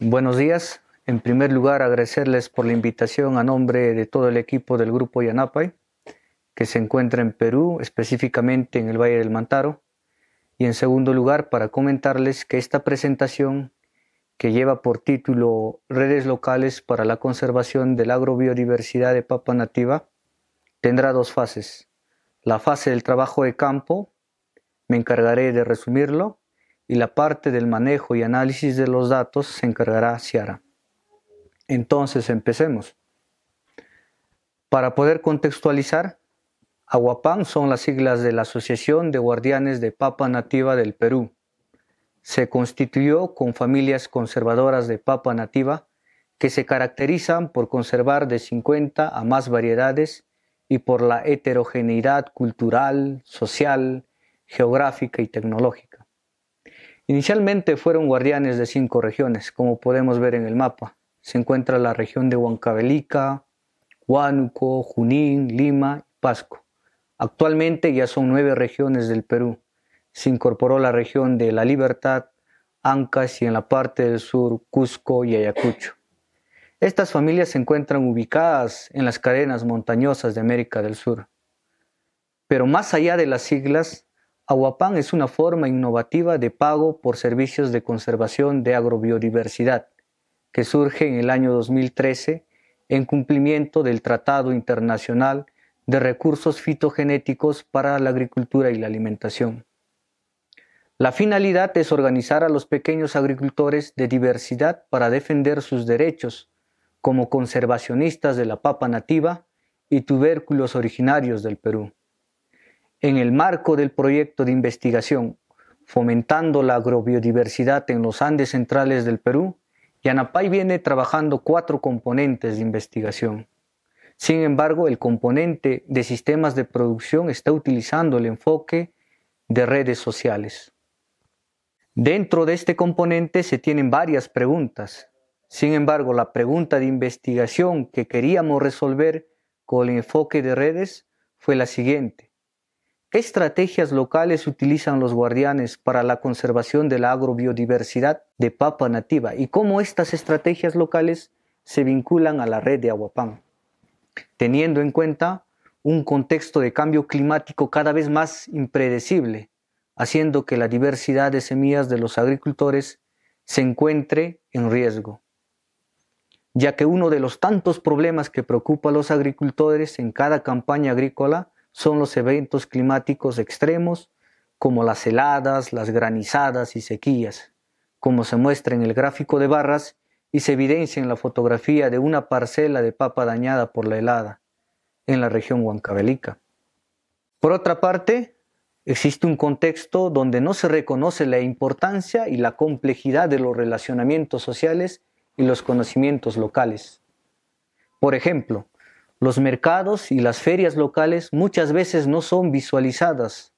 Buenos días. En primer lugar, agradecerles por la invitación a nombre de todo el equipo del Grupo Yanapay, que se encuentra en Perú, específicamente en el Valle del Mantaro. Y en segundo lugar, para comentarles que esta presentación, que lleva por título Redes locales para la conservación de la agrobiodiversidad de papa nativa, tendrá dos fases. La fase del trabajo de campo, me encargaré de resumirlo, y la parte del manejo y análisis de los datos se encargará Ciara. Entonces, empecemos. Para poder contextualizar, Aguapán son las siglas de la Asociación de Guardianes de Papa Nativa del Perú. Se constituyó con familias conservadoras de papa nativa que se caracterizan por conservar de 50 a más variedades y por la heterogeneidad cultural, social, geográfica y tecnológica. Inicialmente fueron guardianes de cinco regiones, como podemos ver en el mapa. Se encuentra la región de Huancavelica, Huánuco, Junín, Lima y Pasco. Actualmente ya son nueve regiones del Perú. Se incorporó la región de La Libertad, Ancas y en la parte del sur Cusco y Ayacucho. Estas familias se encuentran ubicadas en las cadenas montañosas de América del Sur. Pero más allá de las siglas, Aguapán es una forma innovativa de pago por servicios de conservación de agrobiodiversidad que surge en el año 2013 en cumplimiento del Tratado Internacional de Recursos Fitogenéticos para la Agricultura y la Alimentación. La finalidad es organizar a los pequeños agricultores de diversidad para defender sus derechos como conservacionistas de la papa nativa y tubérculos originarios del Perú. En el marco del proyecto de investigación Fomentando la agrobiodiversidad en los Andes centrales del Perú, Yanapay viene trabajando cuatro componentes de investigación. Sin embargo, el componente de sistemas de producción está utilizando el enfoque de redes sociales. Dentro de este componente se tienen varias preguntas. Sin embargo, la pregunta de investigación que queríamos resolver con el enfoque de redes fue la siguiente. ¿Qué estrategias locales utilizan los guardianes para la conservación de la agrobiodiversidad de papa nativa y cómo estas estrategias locales se vinculan a la red de Aguapán? Teniendo en cuenta un contexto de cambio climático cada vez más impredecible, haciendo que la diversidad de semillas de los agricultores se encuentre en riesgo, ya que uno de los tantos problemas que preocupa a los agricultores en cada campaña agrícola son los eventos climáticos extremos, como las heladas, las granizadas y sequías, como se muestra en el gráfico de barras y se evidencia en la fotografía de una parcela de papa dañada por la helada en la región huancavelica. Por otra parte, existe un contexto donde no se reconoce la importancia y la complejidad de los relacionamientos sociales y los conocimientos locales. Por ejemplo, los mercados y las ferias locales muchas veces no son visualizadas,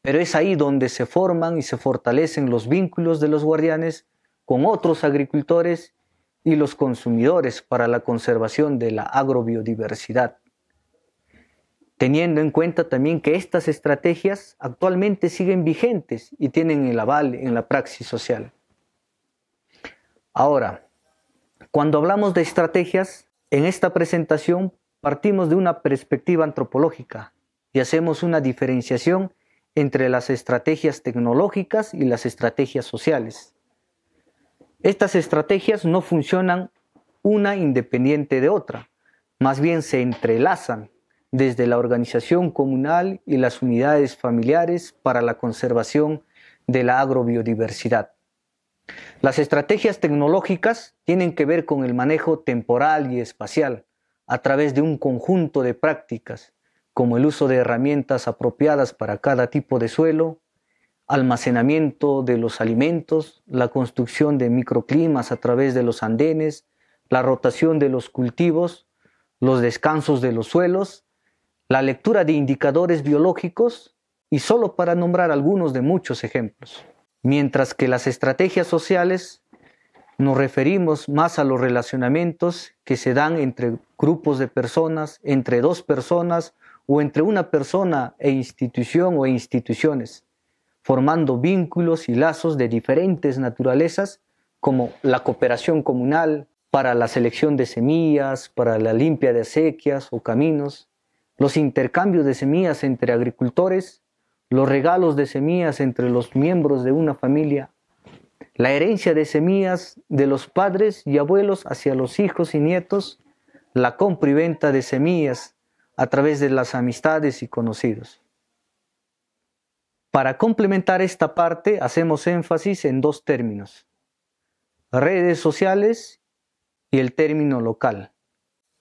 pero es ahí donde se forman y se fortalecen los vínculos de los guardianes con otros agricultores y los consumidores para la conservación de la agrobiodiversidad. Teniendo en cuenta también que estas estrategias actualmente siguen vigentes y tienen el aval en la praxis social. Ahora, cuando hablamos de estrategias, en esta presentación Partimos de una perspectiva antropológica y hacemos una diferenciación entre las estrategias tecnológicas y las estrategias sociales. Estas estrategias no funcionan una independiente de otra, más bien se entrelazan desde la organización comunal y las unidades familiares para la conservación de la agrobiodiversidad. Las estrategias tecnológicas tienen que ver con el manejo temporal y espacial, a través de un conjunto de prácticas, como el uso de herramientas apropiadas para cada tipo de suelo, almacenamiento de los alimentos, la construcción de microclimas a través de los andenes, la rotación de los cultivos, los descansos de los suelos, la lectura de indicadores biológicos, y solo para nombrar algunos de muchos ejemplos. Mientras que las estrategias sociales nos referimos más a los relacionamientos que se dan entre grupos de personas, entre dos personas o entre una persona e institución o instituciones, formando vínculos y lazos de diferentes naturalezas como la cooperación comunal para la selección de semillas, para la limpia de acequias o caminos, los intercambios de semillas entre agricultores, los regalos de semillas entre los miembros de una familia, la herencia de semillas de los padres y abuelos hacia los hijos y nietos, la compra y venta de semillas a través de las amistades y conocidos. Para complementar esta parte, hacemos énfasis en dos términos, redes sociales y el término local.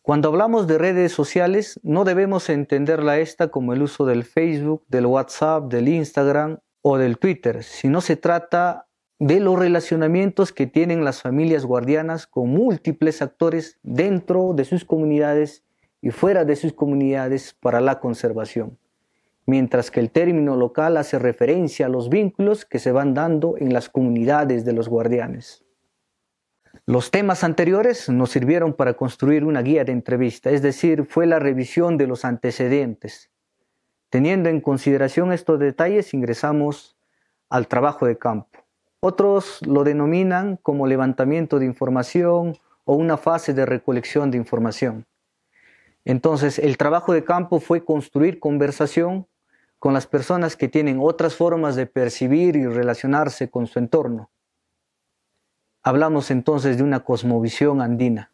Cuando hablamos de redes sociales, no debemos entenderla esta como el uso del Facebook, del WhatsApp, del Instagram o del Twitter, sino se trata de los relacionamientos que tienen las familias guardianas con múltiples actores dentro de sus comunidades y fuera de sus comunidades para la conservación, mientras que el término local hace referencia a los vínculos que se van dando en las comunidades de los guardianes. Los temas anteriores nos sirvieron para construir una guía de entrevista, es decir, fue la revisión de los antecedentes. Teniendo en consideración estos detalles, ingresamos al trabajo de campo. Otros lo denominan como levantamiento de información o una fase de recolección de información. Entonces, el trabajo de campo fue construir conversación con las personas que tienen otras formas de percibir y relacionarse con su entorno. Hablamos entonces de una cosmovisión andina,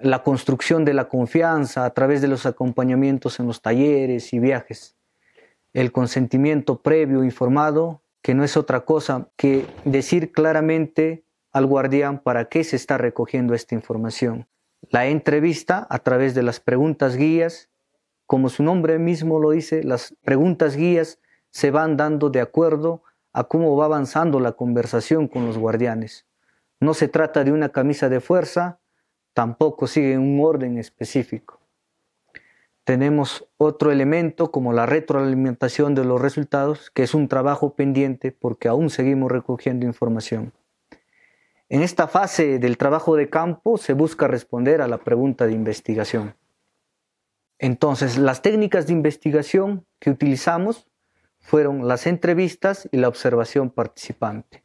la construcción de la confianza a través de los acompañamientos en los talleres y viajes, el consentimiento previo informado que no es otra cosa que decir claramente al guardián para qué se está recogiendo esta información. La entrevista a través de las preguntas guías, como su nombre mismo lo dice, las preguntas guías se van dando de acuerdo a cómo va avanzando la conversación con los guardianes. No se trata de una camisa de fuerza, tampoco sigue un orden específico. Tenemos otro elemento como la retroalimentación de los resultados, que es un trabajo pendiente porque aún seguimos recogiendo información. En esta fase del trabajo de campo se busca responder a la pregunta de investigación. Entonces, las técnicas de investigación que utilizamos fueron las entrevistas y la observación participante.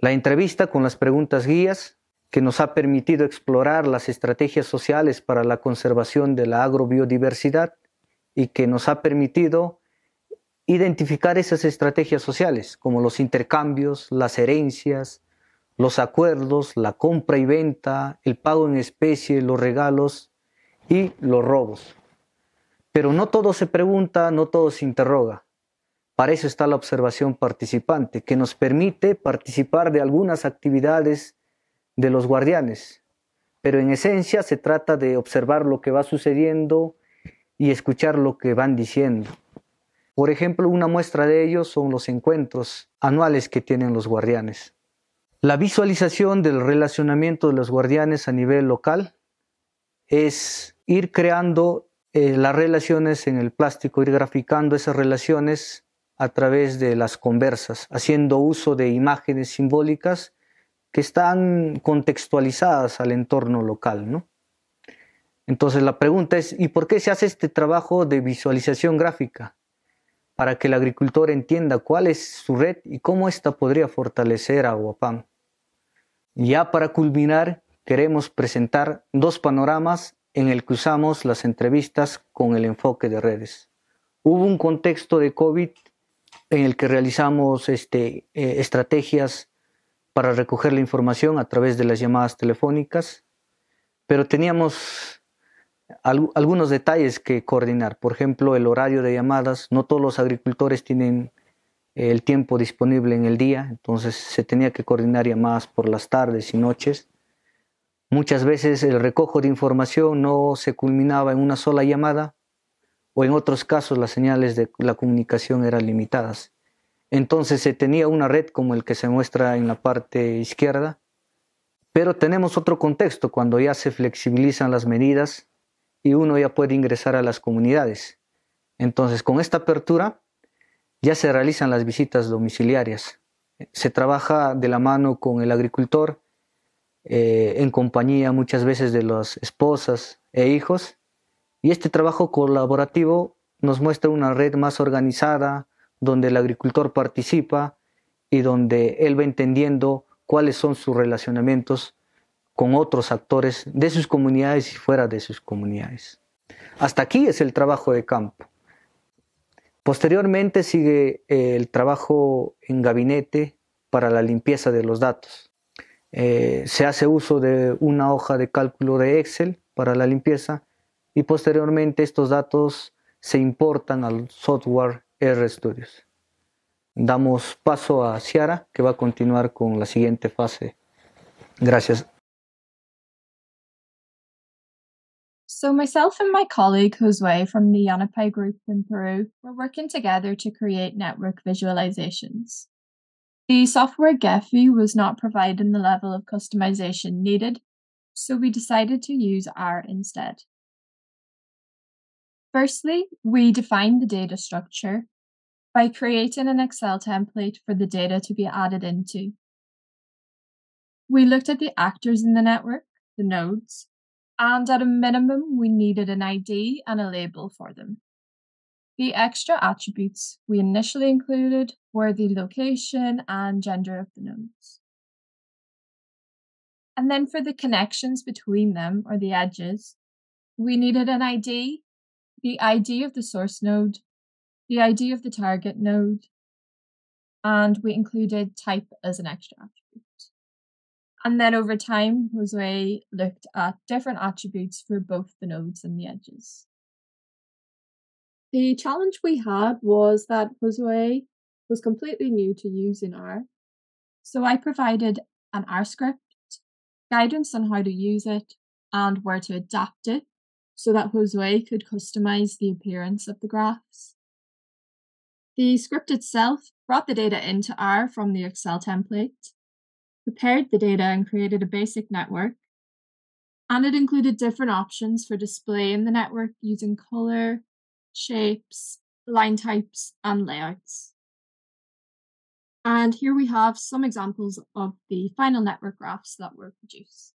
La entrevista con las preguntas guías, que nos ha permitido explorar las estrategias sociales para la conservación de la agrobiodiversidad y que nos ha permitido identificar esas estrategias sociales, como los intercambios, las herencias, los acuerdos, la compra y venta, el pago en especie, los regalos y los robos. Pero no todo se pregunta, no todo se interroga. Para eso está la observación participante, que nos permite participar de algunas actividades de los guardianes, pero en esencia se trata de observar lo que va sucediendo y escuchar lo que van diciendo. Por ejemplo, una muestra de ello son los encuentros anuales que tienen los guardianes. La visualización del relacionamiento de los guardianes a nivel local es ir creando eh, las relaciones en el plástico, ir graficando esas relaciones a través de las conversas, haciendo uso de imágenes simbólicas que están contextualizadas al entorno local, ¿no? Entonces la pregunta es, ¿y por qué se hace este trabajo de visualización gráfica? Para que el agricultor entienda cuál es su red y cómo esta podría fortalecer a Guapam. Ya para culminar, queremos presentar dos panoramas en el que usamos las entrevistas con el enfoque de redes. Hubo un contexto de COVID en el que realizamos este, eh, estrategias para recoger la información a través de las llamadas telefónicas, pero teníamos algunos detalles que coordinar. Por ejemplo, el horario de llamadas. No todos los agricultores tienen el tiempo disponible en el día, entonces se tenía que coordinar llamadas por las tardes y noches. Muchas veces el recojo de información no se culminaba en una sola llamada o en otros casos las señales de la comunicación eran limitadas. Entonces se tenía una red como el que se muestra en la parte izquierda, pero tenemos otro contexto cuando ya se flexibilizan las medidas y uno ya puede ingresar a las comunidades. Entonces con esta apertura ya se realizan las visitas domiciliarias. Se trabaja de la mano con el agricultor, eh, en compañía muchas veces de las esposas e hijos, y este trabajo colaborativo nos muestra una red más organizada, donde el agricultor participa y donde él va entendiendo cuáles son sus relacionamientos con otros actores de sus comunidades y fuera de sus comunidades. Hasta aquí es el trabajo de campo. Posteriormente sigue eh, el trabajo en gabinete para la limpieza de los datos. Eh, se hace uso de una hoja de cálculo de Excel para la limpieza y posteriormente estos datos se importan al software R Studios. Damos paso a Ciara, que va a continuar con la siguiente fase. Gracias. So myself and my colleague Josue from the Yanapai group in Peru were working together to create network visualizations. The software Gephi was not providing the level of customization needed, so we decided to use R instead. Firstly, we define the data structure by creating an Excel template for the data to be added into. We looked at the actors in the network, the nodes, and at a minimum, we needed an ID and a label for them. The extra attributes we initially included were the location and gender of the nodes. And then for the connections between them or the edges, we needed an ID the ID of the source node, the ID of the target node, and we included type as an extra attribute. And then over time, Jose looked at different attributes for both the nodes and the edges. The challenge we had was that Jose was completely new to using R. So I provided an R script, guidance on how to use it, and where to adapt it so that Josue could customize the appearance of the graphs. The script itself brought the data into R from the Excel template, prepared the data and created a basic network, and it included different options for display in the network using color, shapes, line types, and layouts. And here we have some examples of the final network graphs that were produced.